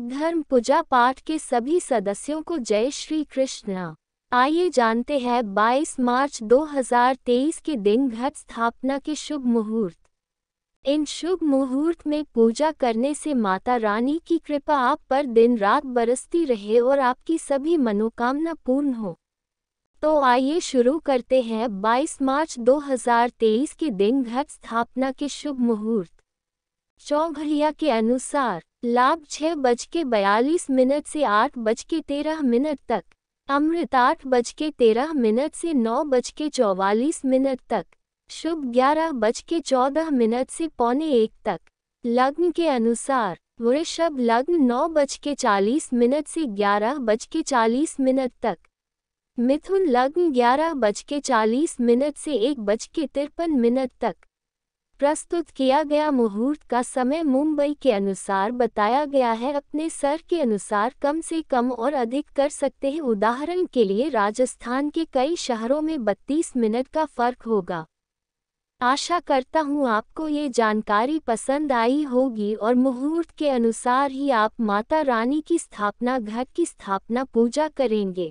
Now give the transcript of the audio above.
धर्म पूजा पाठ के सभी सदस्यों को जय श्री कृष्ण आइए जानते हैं 22 मार्च 2023 के दिन घट स्थापना के शुभ मुहूर्त इन शुभ मुहूर्त में पूजा करने से माता रानी की कृपा आप पर दिन रात बरसती रहे और आपकी सभी मनोकामना पूर्ण हो तो आइए शुरू करते हैं 22 मार्च 2023 के दिन घट स्थापना के शुभ मुहूर्त चौघड़िया के अनुसार लाभ छः बज के बयालीस मिनट से आठ बज के तेरह मिनट तक अमृत आठ बज के तेरह मिनट से नौ बज के चौवालीस मिनट तक शुभ ग्यारह बज के चौदह मिनट से पौने एक तक लग्न के अनुसार वृषभ लग्न नौ बज के चालीस मिनट से ग्यारह बज के चालीस मिनट तक मिथुन लग्न ग्यारह बज के चालीस मिनट से एक बज के तिरपन मिनट तक प्रस्तुत किया गया मुहूर्त का समय मुंबई के अनुसार बताया गया है अपने सर के अनुसार कम से कम और अधिक कर सकते हैं उदाहरण के लिए राजस्थान के कई शहरों में 32 मिनट का फर्क होगा आशा करता हूँ आपको ये जानकारी पसंद आई होगी और मुहूर्त के अनुसार ही आप माता रानी की स्थापना घर की स्थापना पूजा करेंगे